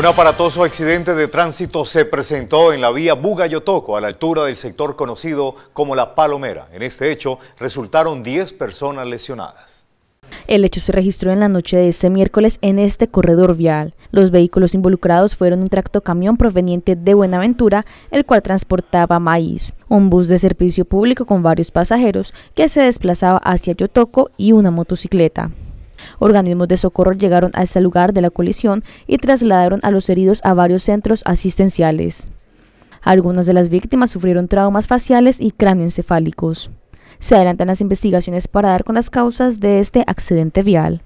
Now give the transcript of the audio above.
Un aparatoso accidente de tránsito se presentó en la vía Buga-Yotoco, a la altura del sector conocido como La Palomera. En este hecho resultaron 10 personas lesionadas. El hecho se registró en la noche de este miércoles en este corredor vial. Los vehículos involucrados fueron un tractocamión proveniente de Buenaventura, el cual transportaba maíz, un bus de servicio público con varios pasajeros que se desplazaba hacia Yotoco y una motocicleta. Organismos de socorro llegaron a ese lugar de la colisión y trasladaron a los heridos a varios centros asistenciales. Algunas de las víctimas sufrieron traumas faciales y encefálicos. Se adelantan las investigaciones para dar con las causas de este accidente vial.